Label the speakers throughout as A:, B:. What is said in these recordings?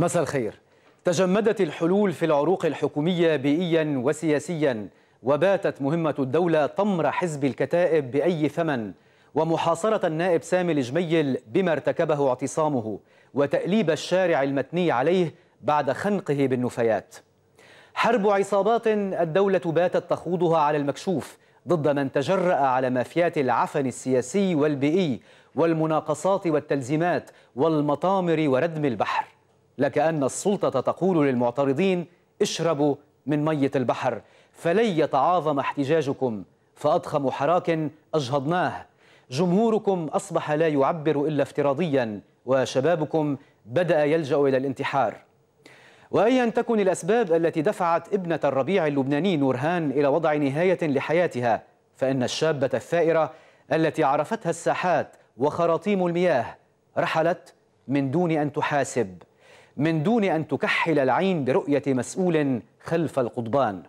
A: مساء الخير تجمدت الحلول في العروق الحكومية بيئيا وسياسيا وباتت مهمة الدولة طمر حزب الكتائب بأي ثمن ومحاصرة النائب سامي الجميل بما ارتكبه اعتصامه وتأليب الشارع المتني عليه بعد خنقه بالنفايات حرب عصابات الدولة باتت تخوضها على المكشوف ضد من تجرأ على مافيات العفن السياسي والبيئي والمناقصات والتلزيمات والمطامر وردم البحر لكأن السلطة تقول للمعترضين اشربوا من مية البحر فلن يتعاظم احتجاجكم فأضخم حراك أجهضناه جمهوركم أصبح لا يعبر إلا افتراضيا وشبابكم بدأ يلجأ إلى الانتحار وأيا تكن الأسباب التي دفعت ابنة الربيع اللبناني نورهان إلى وضع نهاية لحياتها فإن الشابة الثائرة التي عرفتها الساحات وخراطيم المياه رحلت من دون أن تحاسب من دون أن تكحل العين برؤية مسؤول خلف القضبان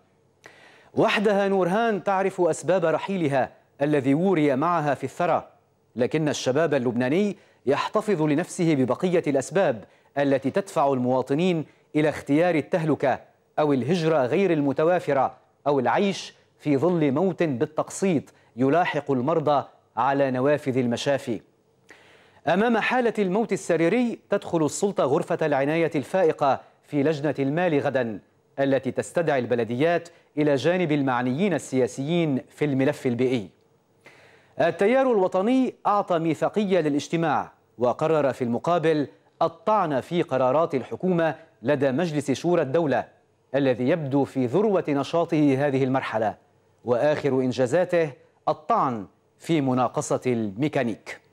A: وحدها نورهان تعرف أسباب رحيلها الذي وري معها في الثرى لكن الشباب اللبناني يحتفظ لنفسه ببقية الأسباب التي تدفع المواطنين إلى اختيار التهلكة أو الهجرة غير المتوافرة أو العيش في ظل موت بالتقسيط يلاحق المرضى على نوافذ المشافي أمام حالة الموت السريري تدخل السلطة غرفة العناية الفائقة في لجنة المال غدا التي تستدعي البلديات إلى جانب المعنيين السياسيين في الملف البيئي التيار الوطني أعطى ميثاقية للاجتماع وقرر في المقابل الطعن في قرارات الحكومة لدى مجلس شورى الدولة الذي يبدو في ذروة نشاطه هذه المرحلة وآخر إنجازاته الطعن في مناقصة الميكانيك